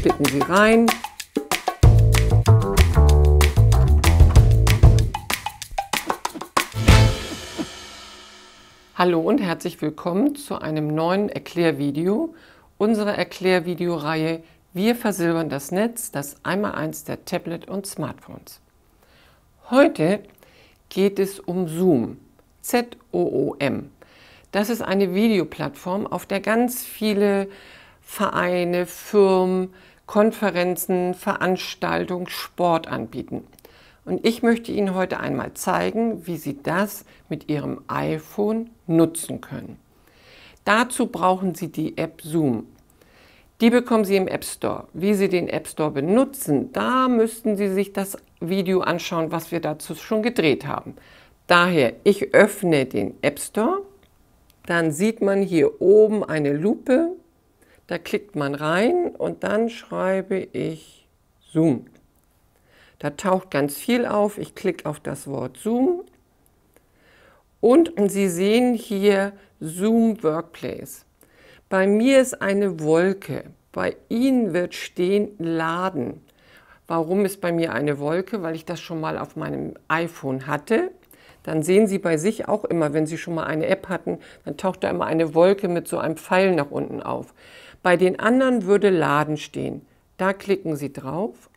klicken Sie rein. Hallo und herzlich willkommen zu einem neuen Erklärvideo unserer Erklärvideoreihe Wir versilbern das Netz, das einmal eins der Tablet und Smartphones. Heute geht es um Zoom, Z-O-O-M. Das ist eine Videoplattform, auf der ganz viele Vereine, Firmen, Konferenzen, Veranstaltungen, Sport anbieten. Und ich möchte Ihnen heute einmal zeigen, wie Sie das mit Ihrem iPhone nutzen können. Dazu brauchen Sie die App Zoom. Die bekommen Sie im App Store. Wie Sie den App Store benutzen, da müssten Sie sich das Video anschauen, was wir dazu schon gedreht haben. Daher, ich öffne den App Store, dann sieht man hier oben eine Lupe, da klickt man rein und dann schreibe ich Zoom. Da taucht ganz viel auf. Ich klicke auf das Wort Zoom. Und Sie sehen hier Zoom Workplace. Bei mir ist eine Wolke. Bei Ihnen wird stehen Laden. Warum ist bei mir eine Wolke? Weil ich das schon mal auf meinem iPhone hatte. Dann sehen Sie bei sich auch immer, wenn Sie schon mal eine App hatten, dann taucht da immer eine Wolke mit so einem Pfeil nach unten auf. Bei den anderen würde Laden stehen. Da klicken Sie drauf.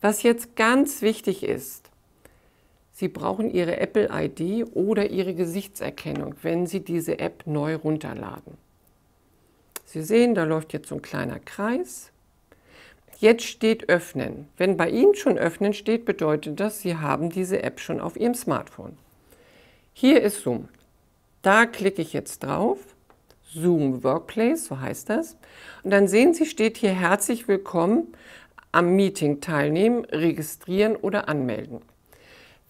Was jetzt ganz wichtig ist, Sie brauchen Ihre Apple ID oder Ihre Gesichtserkennung, wenn Sie diese App neu runterladen. Sie sehen, da läuft jetzt so ein kleiner Kreis. Jetzt steht Öffnen. Wenn bei Ihnen schon Öffnen steht, bedeutet das, Sie haben diese App schon auf Ihrem Smartphone. Hier ist Zoom. Da klicke ich jetzt drauf Zoom Workplace, so heißt das. Und dann sehen Sie, steht hier herzlich willkommen, am Meeting teilnehmen, registrieren oder anmelden.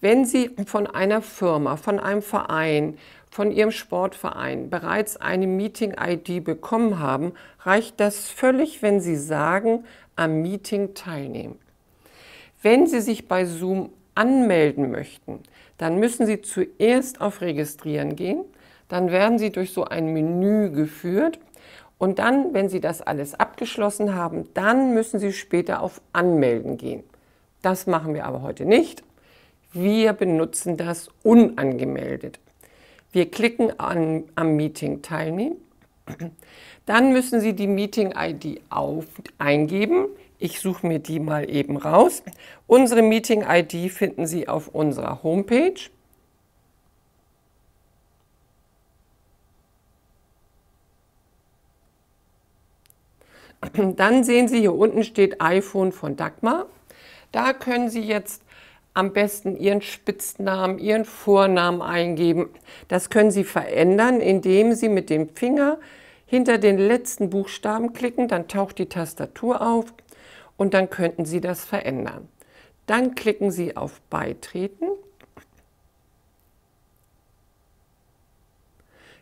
Wenn Sie von einer Firma, von einem Verein, von Ihrem Sportverein bereits eine Meeting-ID bekommen haben, reicht das völlig, wenn Sie sagen, am Meeting teilnehmen. Wenn Sie sich bei Zoom anmelden möchten, dann müssen Sie zuerst auf Registrieren gehen dann werden Sie durch so ein Menü geführt und dann, wenn Sie das alles abgeschlossen haben, dann müssen Sie später auf Anmelden gehen. Das machen wir aber heute nicht. Wir benutzen das unangemeldet. Wir klicken an, am Meeting teilnehmen. Dann müssen Sie die Meeting-ID eingeben. Ich suche mir die mal eben raus. Unsere Meeting-ID finden Sie auf unserer Homepage. Dann sehen Sie, hier unten steht iPhone von Dagmar. Da können Sie jetzt am besten Ihren Spitznamen, Ihren Vornamen eingeben. Das können Sie verändern, indem Sie mit dem Finger hinter den letzten Buchstaben klicken, dann taucht die Tastatur auf und dann könnten Sie das verändern. Dann klicken Sie auf Beitreten.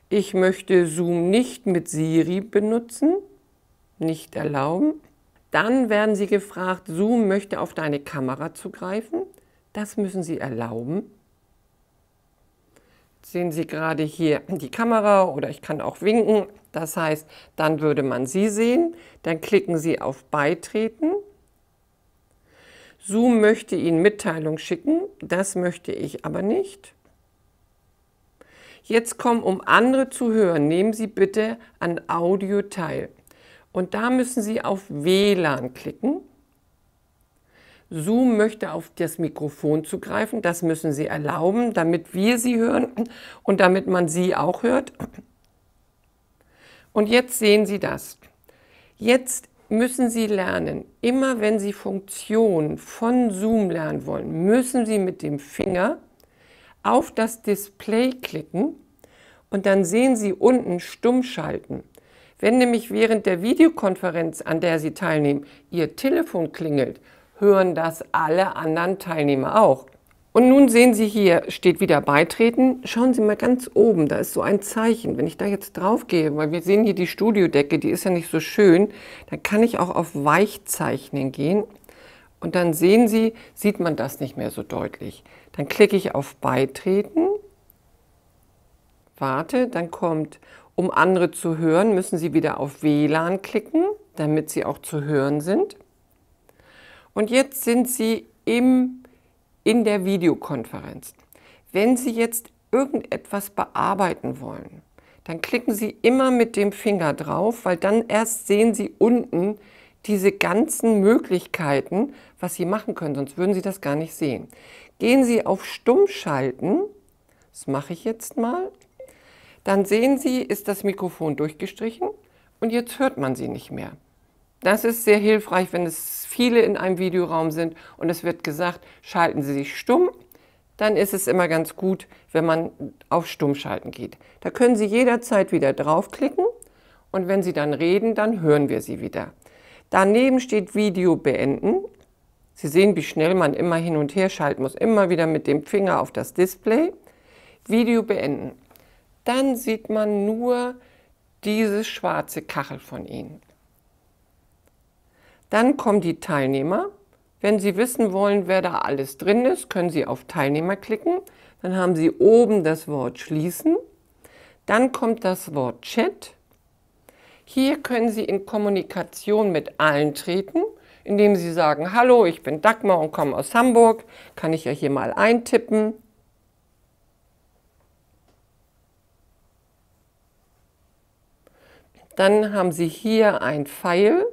Ich möchte Zoom nicht mit Siri benutzen nicht erlauben. Dann werden Sie gefragt, Zoom möchte auf deine Kamera zugreifen. Das müssen Sie erlauben. sehen Sie gerade hier die Kamera oder ich kann auch winken. Das heißt, dann würde man Sie sehen. Dann klicken Sie auf Beitreten. Zoom möchte Ihnen Mitteilung schicken. Das möchte ich aber nicht. Jetzt kommen, um andere zu hören, nehmen Sie bitte an Audio teil. Und da müssen Sie auf WLAN klicken. Zoom möchte auf das Mikrofon zugreifen. Das müssen Sie erlauben, damit wir Sie hören und damit man Sie auch hört. Und jetzt sehen Sie das. Jetzt müssen Sie lernen, immer wenn Sie Funktionen von Zoom lernen wollen, müssen Sie mit dem Finger auf das Display klicken und dann sehen Sie unten Stummschalten. Wenn nämlich während der Videokonferenz, an der Sie teilnehmen, Ihr Telefon klingelt, hören das alle anderen Teilnehmer auch. Und nun sehen Sie hier, steht wieder beitreten. Schauen Sie mal ganz oben, da ist so ein Zeichen. Wenn ich da jetzt drauf gehe, weil wir sehen hier die Studiodecke, die ist ja nicht so schön, dann kann ich auch auf Weichzeichnen gehen. Und dann sehen Sie, sieht man das nicht mehr so deutlich. Dann klicke ich auf Beitreten, warte, dann kommt um andere zu hören, müssen Sie wieder auf WLAN klicken, damit Sie auch zu hören sind. Und jetzt sind Sie im, in der Videokonferenz. Wenn Sie jetzt irgendetwas bearbeiten wollen, dann klicken Sie immer mit dem Finger drauf, weil dann erst sehen Sie unten diese ganzen Möglichkeiten, was Sie machen können, sonst würden Sie das gar nicht sehen. Gehen Sie auf Stummschalten, das mache ich jetzt mal, dann sehen Sie, ist das Mikrofon durchgestrichen und jetzt hört man Sie nicht mehr. Das ist sehr hilfreich, wenn es viele in einem Videoraum sind und es wird gesagt, schalten Sie sich stumm, dann ist es immer ganz gut, wenn man auf stumm schalten geht. Da können Sie jederzeit wieder draufklicken und wenn Sie dann reden, dann hören wir Sie wieder. Daneben steht Video beenden. Sie sehen, wie schnell man immer hin und her schalten muss, immer wieder mit dem Finger auf das Display. Video beenden dann sieht man nur diese schwarze Kachel von ihnen. Dann kommen die Teilnehmer. Wenn Sie wissen wollen, wer da alles drin ist, können Sie auf Teilnehmer klicken. Dann haben Sie oben das Wort Schließen. Dann kommt das Wort Chat. Hier können Sie in Kommunikation mit allen treten, indem Sie sagen, hallo, ich bin Dagmar und komme aus Hamburg, kann ich ja hier mal eintippen. Dann haben Sie hier ein Pfeil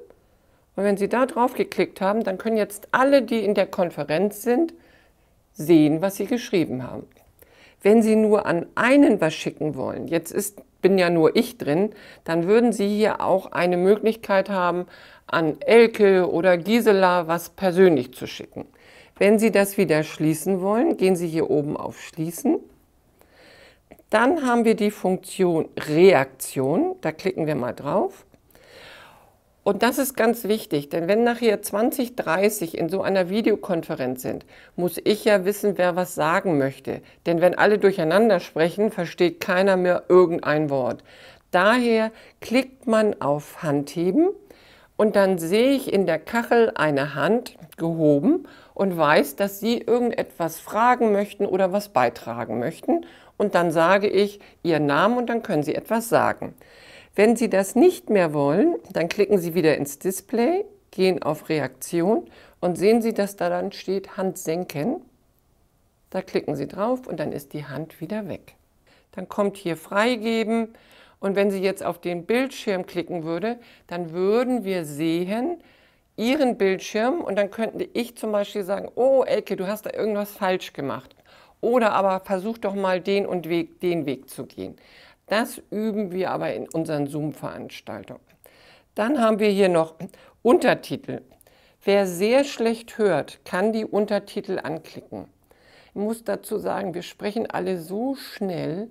und wenn Sie da drauf geklickt haben, dann können jetzt alle, die in der Konferenz sind, sehen, was Sie geschrieben haben. Wenn Sie nur an einen was schicken wollen, jetzt ist, bin ja nur ich drin, dann würden Sie hier auch eine Möglichkeit haben, an Elke oder Gisela was persönlich zu schicken. Wenn Sie das wieder schließen wollen, gehen Sie hier oben auf Schließen dann haben wir die Funktion Reaktion, da klicken wir mal drauf. Und das ist ganz wichtig, denn wenn nachher 20, 30 in so einer Videokonferenz sind, muss ich ja wissen, wer was sagen möchte. Denn wenn alle durcheinander sprechen, versteht keiner mehr irgendein Wort. Daher klickt man auf Handheben und dann sehe ich in der Kachel eine Hand gehoben und weiß, dass Sie irgendetwas fragen möchten oder was beitragen möchten und dann sage ich Ihren Namen und dann können Sie etwas sagen. Wenn Sie das nicht mehr wollen, dann klicken Sie wieder ins Display, gehen auf Reaktion und sehen Sie, dass da dann steht Hand senken. Da klicken Sie drauf und dann ist die Hand wieder weg. Dann kommt hier Freigeben und wenn Sie jetzt auf den Bildschirm klicken würde, dann würden wir sehen, Ihren Bildschirm und dann könnte ich zum Beispiel sagen, oh Elke, du hast da irgendwas falsch gemacht. Oder aber versucht doch mal den und Weg, den Weg zu gehen. Das üben wir aber in unseren Zoom-Veranstaltungen. Dann haben wir hier noch Untertitel. Wer sehr schlecht hört, kann die Untertitel anklicken. Ich muss dazu sagen, wir sprechen alle so schnell,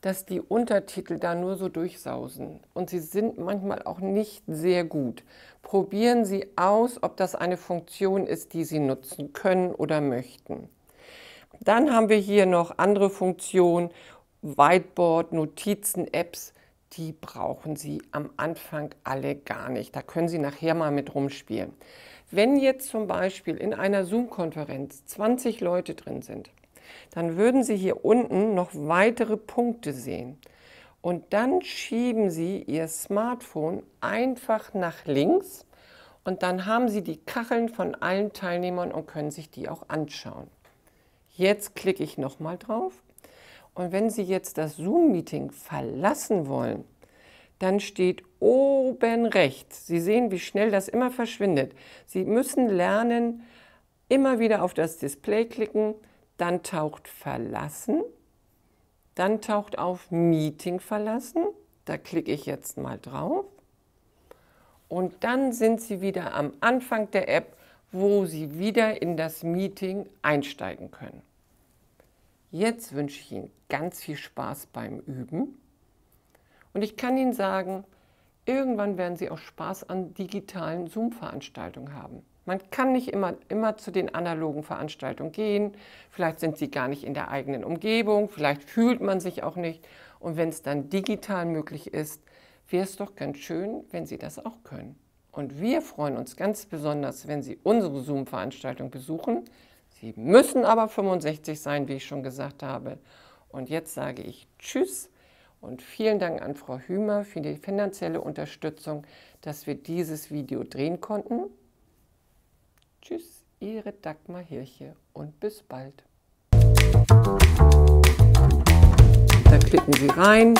dass die Untertitel da nur so durchsausen. Und sie sind manchmal auch nicht sehr gut. Probieren Sie aus, ob das eine Funktion ist, die Sie nutzen können oder möchten. Dann haben wir hier noch andere Funktionen, Whiteboard, Notizen, Apps. Die brauchen Sie am Anfang alle gar nicht. Da können Sie nachher mal mit rumspielen. Wenn jetzt zum Beispiel in einer Zoom-Konferenz 20 Leute drin sind, dann würden Sie hier unten noch weitere Punkte sehen. Und dann schieben Sie Ihr Smartphone einfach nach links und dann haben Sie die Kacheln von allen Teilnehmern und können sich die auch anschauen. Jetzt klicke ich nochmal drauf. Und wenn Sie jetzt das Zoom-Meeting verlassen wollen, dann steht oben rechts. Sie sehen, wie schnell das immer verschwindet. Sie müssen lernen, immer wieder auf das Display klicken, dann taucht verlassen, dann taucht auf Meeting verlassen. Da klicke ich jetzt mal drauf. Und dann sind Sie wieder am Anfang der App wo Sie wieder in das Meeting einsteigen können. Jetzt wünsche ich Ihnen ganz viel Spaß beim Üben. Und ich kann Ihnen sagen, irgendwann werden Sie auch Spaß an digitalen Zoom-Veranstaltungen haben. Man kann nicht immer, immer zu den analogen Veranstaltungen gehen. Vielleicht sind Sie gar nicht in der eigenen Umgebung, vielleicht fühlt man sich auch nicht. Und wenn es dann digital möglich ist, wäre es doch ganz schön, wenn Sie das auch können. Und wir freuen uns ganz besonders, wenn Sie unsere Zoom-Veranstaltung besuchen. Sie müssen aber 65 sein, wie ich schon gesagt habe. Und jetzt sage ich Tschüss und vielen Dank an Frau Hümer für die finanzielle Unterstützung, dass wir dieses Video drehen konnten. Tschüss, Ihre Dagmar Hirche und bis bald. Da klicken Sie rein.